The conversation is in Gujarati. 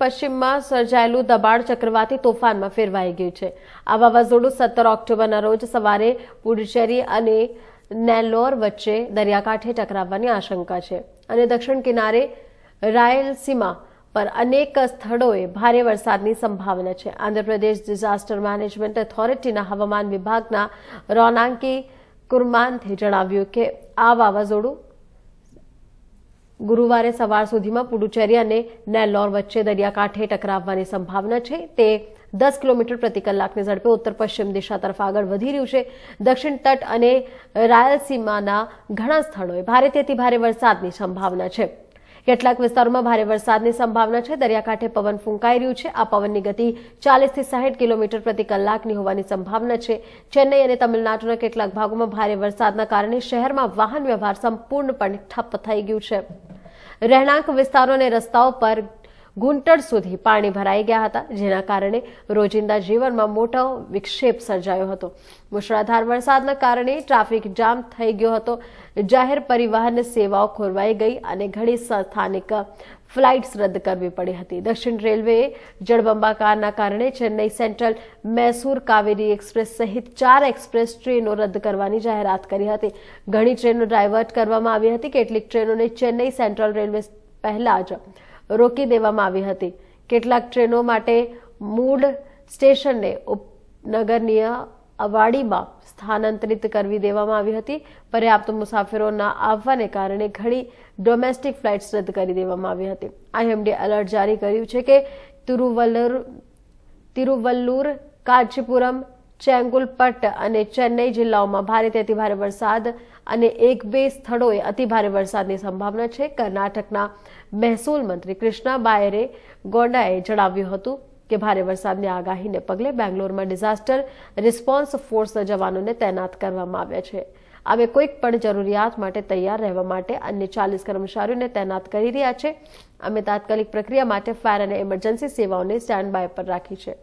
પશ્ચિમમાં સર્જાયેલું દબાણ ચક્રવાતી તોફાનમાં ફેરવાઈ ગયું છે આ વાવાઝોડું સત્તર ઓક્ટોબરના રોજ સવારે પુડુચેરી અને નેલ્લોર વચ્ચે દરિયાકાંઠે ટકરાવવાની આશંકા છે અને દક્ષિણ કિનારે રાયલસીમા પર અનેક સ્થળોએ ભારે વરસાદની સંભાવના છે આંધ્રપ્રદેશ ડિઝાસ્ટર મેનેજમેન્ટ ઓથોરિટીના હવામાન વિભાગના રોનાંકી કુરમાનથે જણાવ્યું કે આ વાવાઝોડું ગુરુવારે સવાર સુધીમાં પુડુચેરી અને નેલ્લોર વચ્ચે દરિયાકાંઠે ટકરાવવાની સંભાવના છે તે દસ કિલોમીટર પ્રતિ કલાકની ઝડપે ઉત્તર પશ્ચિમ દિશા તરફ આગળ વધી રહ્યું છે દક્ષિણ તટ અને રાયલસીમાના ઘણા સ્થળોએ ભારે તેથી ભારે વરસાદની સંભાવના છે કેટલાક વિસ્તારોમાં ભારે વરસાદની સંભાવના છે દરિયાકાંઠે પવન ફૂંકાઈ રહ્યું છે આ પવનની ગતિ ચાલીસથી સાહીઠ કિલોમીટર પ્રતિ કલાકની હોવાની સંભાવના છે ચેન્નઈ અને તમિલનાડુના કેટલાક ભાગોમાં ભારે વરસાદના કારણે શહેરમાં વાહન વ્યવહાર સંપૂર્ણપણે ઠપ્પ થઈ ગયું છે રહેણાંક વિસ્તારોને રસ્તાઓ પર ઘૂંટણ સુધી પાણી ભરાઈ ગયા હતા જેના કારણે રોજિંદા જીવનમાં મોટો વિક્ષેપ સર્જાયો હતો મુશળાધાર વરસાદના કારણે ટ્રાફિક જામ થઈ ગયો હતો જાહેર પરિવહન સેવાઓ ખોરવાઈ ગઈ અને ઘણી સ્થાનિક ફ્લાઇટ્સ રદ કરવી પડી હતી દક્ષિણ રેલવેએ જળબંબાકારના કારણે ચેન્નઈ સેન્ટ્રલ મૈસૂર કાવેરી એક્સપ્રેસ સહિત ચાર એક્સપ્રેસ ટ્રેનો રદ કરવાની જાહેરાત કરી હતી ઘણી ટ્રેનો ડાયવર્ટ કરવામાં આવી હતી કેટલીક ટ્રેનોને ચેન્નઈ સેન્ટ્રલ રેલવે પહેલા જ રોકી દેવામાં આવી હતી કેટલાક ટ્રેનો માટે મૂળ સ્ટેશનને ઉપનગરનીય અવાડીમાં સ્થાનાંતરિત કરવી દેવામાં આવી હતી પર્યાપ્ત મુસાફરોના આવવાને કારણે ઘણી ડોમેસ્ટિક ફ્લાઇટ્સ રદ કરી દેવામાં આવી હતી આઈએમડી એલર્ટ જારી કર્યું છે કે તિરુવલ્લુર તિરુવલ્લુર કાંચીપુરમ ચેંગુલપટ અને ચેન્નઈ જિલ્લાઓમાં ભારેથી અતિભારે વરસાદ અને એક બે સ્થળોએ અતિભારે વરસાદની સંભાવના છે કર્ણાટકના મહેસૂલ મંત્રી કૃષ્ણા બાયરે ગોંડાએ જણાવ્યું હતું કે ભારે વરસાદની આગાહીને પગલે બેંગ્લોરમાં ડિઝાસ્ટર રિસ્પોન્સ ફોર્સના જવાનોને તૈનાત કરવામાં આવ્યા છે અમે કોઈક પણ જરૂરિયાત માટે તૈયાર રહેવા માટે અન્ય ચાલીસ કર્મચારીઓને તૈનાત કરી રહ્યા છે અમે તાત્કાલિક પ્રક્રિયા માટે ફાયર અને ઇમરજન્સી સેવાઓને સ્ટેન્ડ બાય પર રાખી છે